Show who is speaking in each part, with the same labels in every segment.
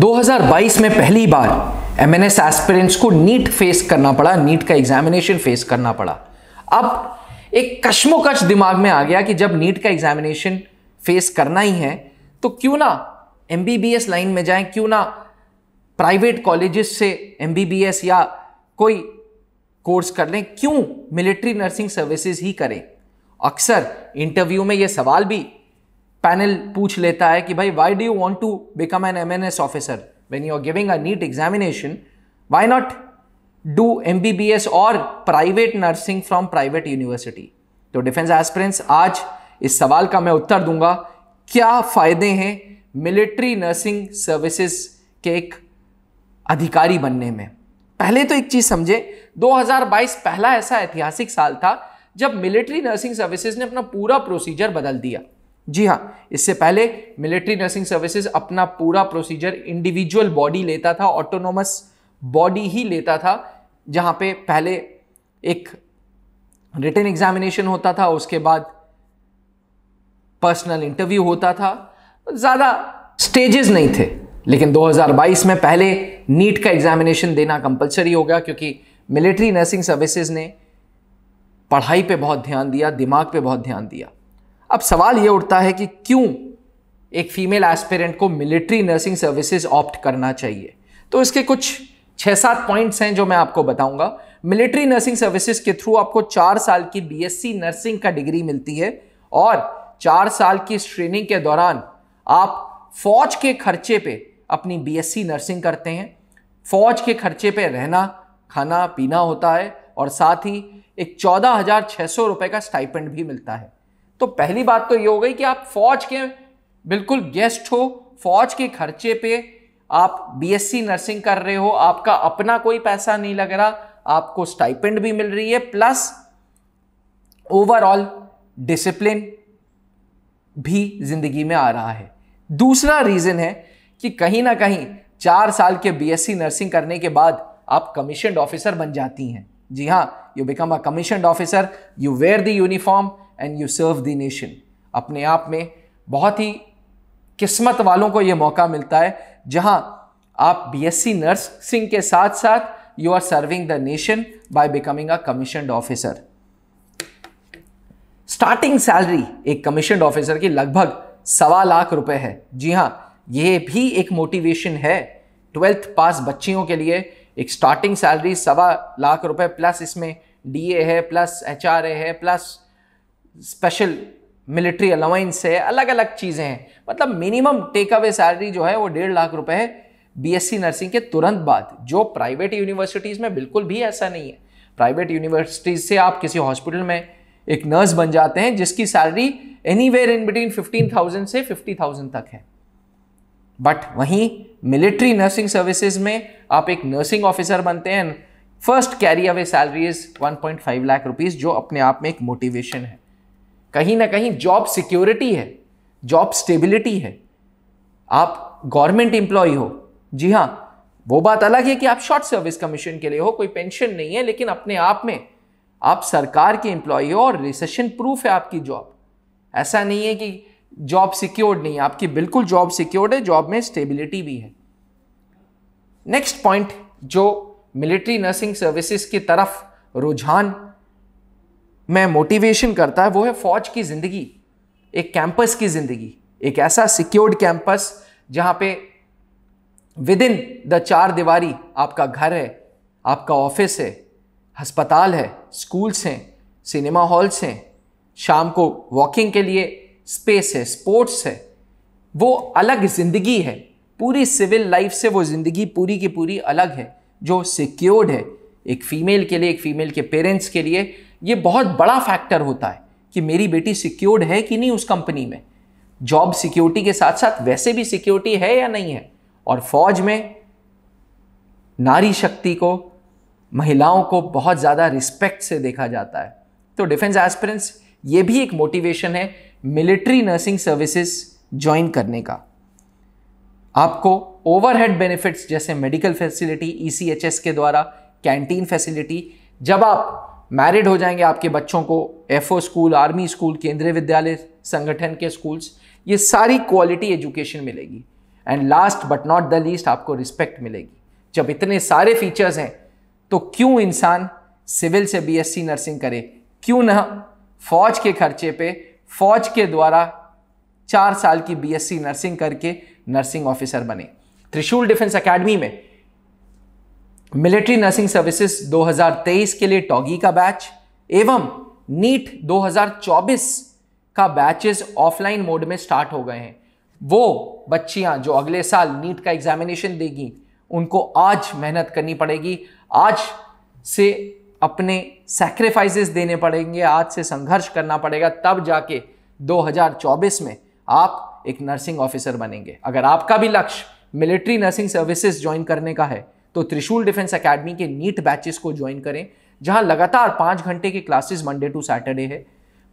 Speaker 1: 2022 में पहली बार एम एन एस एस्पिरेंट्स को नीट फेस करना पड़ा नीट का एग्जामिनेशन फेस करना पड़ा अब एक कश्मोकश दिमाग में आ गया कि जब नीट का एग्जामिनेशन फेस करना ही है तो क्यों ना एम लाइन में जाएं क्यों ना प्राइवेट कॉलेजेस से एम या कोई कोर्स कर लें क्यों मिलिट्री नर्सिंग सर्विसेज ही करें अक्सर इंटरव्यू में यह सवाल भी पैनल पूछ लेता है कि भाई why do you want to become an M N S officer when you are giving a NEET examination why not do M B B S और private nursing from private university तो defence aspirants आज इस सवाल का मैं उत्तर दूंगा क्या फ़ायदे हैं मिलिट्री नर्सिंग सर्विसेज के एक अधिकारी बनने में पहले तो एक चीज़ समझे 2022 पहला ऐसा ऐतिहासिक साल था जब मिलिट्री नर्सिंग सर्विसेज ने अपना पूरा प्रोसीजर बदल दिया जी हाँ इससे पहले मिलिट्री नर्सिंग सर्विसेज अपना पूरा प्रोसीजर इंडिविजुअल बॉडी लेता था ऑटोनोमस बॉडी ही लेता था जहाँ पे पहले एक रिटर्न एग्जामिनेशन होता था उसके बाद पर्सनल इंटरव्यू होता था ज़्यादा स्टेजेस नहीं थे लेकिन 2022 में पहले नीट का एग्जामिनेशन देना कंपलसरी हो गया क्योंकि मिलिट्री नर्सिंग सर्विसेज ने पढ़ाई पे बहुत ध्यान दिया दिमाग पे बहुत ध्यान दिया अब सवाल ये उठता है कि क्यों एक फीमेल एस्पिरेंट को मिलिट्री नर्सिंग सर्विसेज ऑप्ट करना चाहिए तो इसके कुछ छः सात पॉइंट्स हैं जो मैं आपको बताऊंगा मिलिट्री नर्सिंग सर्विसेज के थ्रू आपको चार साल की बीएससी नर्सिंग का डिग्री मिलती है और चार साल की ट्रेनिंग के दौरान आप फौज के खर्चे पे अपनी बीएससी नर्सिंग करते हैं फौज के खर्चे पे रहना खाना पीना होता है और साथ ही एक चौदह हज़ार छः सौ रुपये का स्टाइपेंड भी मिलता है तो पहली बात तो ये हो गई कि आप फौज के बिल्कुल गेस्ट हो फौज के खर्चे पे आप बीएससी नर्सिंग कर रहे हो आपका अपना कोई पैसा नहीं लग रहा आपको स्टाइपेंड भी मिल रही है प्लस ओवरऑल डिसिप्लिन भी जिंदगी में आ रहा है दूसरा रीजन है कि कहीं ना कहीं चार साल के बीएससी नर्सिंग करने के बाद आप कमीशन ऑफिसर बन जाती हैं जी हाँ you become a commission officer you wear the uniform and you serve the nation अपने आप में बहुत ही किस्मत वालों को यह मौका मिलता है जहां आप बीएससी नर्सिंग के साथ साथ you are serving the nation by becoming a commissioned officer starting salary एक कमीशन ऑफिसर की लगभग सवा लाख रुपए है जी हाँ यह भी एक मोटिवेशन है ट्वेल्थ पास बच्चियों के लिए एक स्टार्टिंग सैलरी सवा लाख रुपए प्लस इसमें डीए है प्लस एच है प्लस स्पेशल मिलिट्री अलाउंस है अलग अलग चीज़ें हैं मतलब मिनिमम टेक अवे सैलरी जो है वो डेढ़ लाख रुपए है बीएससी नर्सिंग के तुरंत बाद जो प्राइवेट यूनिवर्सिटीज़ में बिल्कुल भी ऐसा नहीं है प्राइवेट यूनिवर्सिटीज़ से आप किसी हॉस्पिटल में एक नर्स बन जाते हैं जिसकी salary anywhere in between fifteen thousand से फिफ्टी थाउजेंड तक है बट वहीं मिलिट्री नर्सिंग सर्विसेज में आप एक नर्सिंग ऑफिसर बनते हैं first carry away salary is 1.5 lakh rupees जो अपने आप में एक मोटिवेशन है कहीं ना कहीं जॉब सिक्योरिटी है जॉब स्टेबिलिटी है आप गवर्नमेंट एम्प्लॉय हो जी हाँ वो बात अलग है कि आप शॉर्ट सर्विस कमीशन के लिए हो कोई पेंशन नहीं है लेकिन अपने आप में आप सरकार के एम्प्लॉय हो और रिसेशन प्रूफ है आपकी जॉब ऐसा नहीं है कि जॉब सिक्योर्ड नहीं है आपकी बिल्कुल जॉब सिक्योर्ड है जॉब में स्टेबिलिटी भी है नेक्स्ट पॉइंट जो मिलिट्री नर्सिंग सर्विसेज की तरफ रुझान मैं मोटिवेशन करता है वो है फौज की ज़िंदगी एक कैंपस की ज़िंदगी एक ऐसा सिक्योर्ड कैंपस जहाँ पे विद इन द चार दीवारी आपका घर है आपका ऑफिस है हस्पताल है स्कूल्स हैं सिनेमा हॉल्स हैं शाम को वॉकिंग के लिए स्पेस है स्पोर्ट्स है वो अलग ज़िंदगी है पूरी सिविल लाइफ से वो ज़िंदगी पूरी की पूरी अलग है जो सिक्योर्ड है एक फ़ीमेल के लिए एक फ़ीमेल के पेरेंट्स के लिए ये बहुत बड़ा फैक्टर होता है कि मेरी बेटी सिक्योर्ड है कि नहीं उस कंपनी में जॉब सिक्योरिटी के साथ साथ वैसे भी सिक्योरिटी है या नहीं है और फौज में नारी शक्ति को महिलाओं को बहुत ज़्यादा रिस्पेक्ट से देखा जाता है तो डिफेंस एस्पिरेंट्स ये भी एक मोटिवेशन है मिलिट्री नर्सिंग सर्विसेज ज्वाइन करने का आपको ओवरहेड बेनिफिट्स जैसे मेडिकल फैसिलिटी ईसीएचएस के द्वारा कैंटीन फैसिलिटी जब आप मैरिड हो जाएंगे आपके बच्चों को एफओ स्कूल आर्मी स्कूल केंद्रीय विद्यालय संगठन के स्कूल्स ये सारी क्वालिटी एजुकेशन मिलेगी and last but not the least आपको रिस्पेक्ट मिलेगी जब इतने सारे फीचर्स हैं तो क्यों इंसान सिविल से बीएससी नर्सिंग करे क्यों ना फौज के खर्चे पे फौज के द्वारा चार साल की बीएससी नर्सिंग करके नर्सिंग ऑफिसर बने त्रिशूल डिफेंस एकेडमी में मिलिट्री नर्सिंग सर्विसेज 2023 के लिए टॉगी का बैच एवं नीट 2024 का बैचेस ऑफलाइन मोड में स्टार्ट हो गए हैं वो बच्चियां जो अगले साल नीट का एग्जामिनेशन देगी उनको आज मेहनत करनी पड़ेगी आज से अपने सेक्रीफाइसेस देने पड़ेंगे आज से संघर्ष करना पड़ेगा तब जाके 2024 में आप एक नर्सिंग ऑफिसर बनेंगे अगर आपका भी लक्ष्य मिलिट्री नर्सिंग सर्विसेज ज्वाइन करने का है तो त्रिशूल डिफेंस अकेडमी के नीट बैचेस को ज्वाइन करें जहां लगातार पांच घंटे के क्लासेस मंडे टू सैटरडे है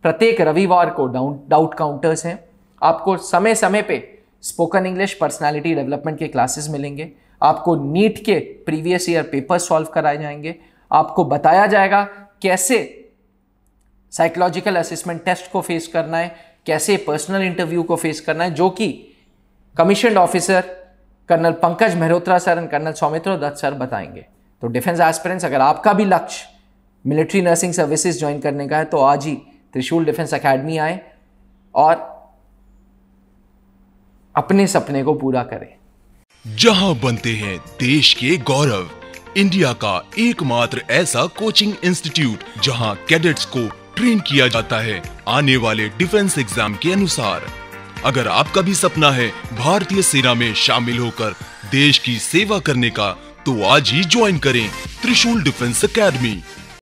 Speaker 1: प्रत्येक रविवार को डाउन डाउट काउंटर्स हैं आपको समय समय पे स्पोकन इंग्लिश पर्सनालिटी डेवलपमेंट के क्लासेस मिलेंगे आपको नीट के प्रीवियस ईयर पेपर सॉल्व कराए जाएंगे आपको बताया जाएगा कैसे साइकोलॉजिकल असेसमेंट टेस्ट को फेस करना है कैसे पर्सनल इंटरव्यू को फेस करना है जो कि commission officer colonel Pankaj Mehrotra sir and colonel Saumitra Dutt sir बताएंगे तो डिफेंस एस्पिरेंट्स अगर आपका भी लक्ष्य मिलिट्री नर्सिंग सर्विसेज ज्वाइन करने का है तो आज ही त्रिशूल डिफेंस एकेडमी आए और अपने सपने को पूरा करें जहां बनते हैं देश के गौरव इंडिया का एकमात्र ऐसा कोचिंग इंस्टीट्यूट जहां कैडेट्स को ट्रेन किया जाता है आने वाले डिफेंस एग्जाम के अनुसार अगर आपका भी सपना है भारतीय सेना में शामिल होकर देश की सेवा करने का तो आज ही ज्वाइन करें त्रिशूल डिफेंस अकेडमी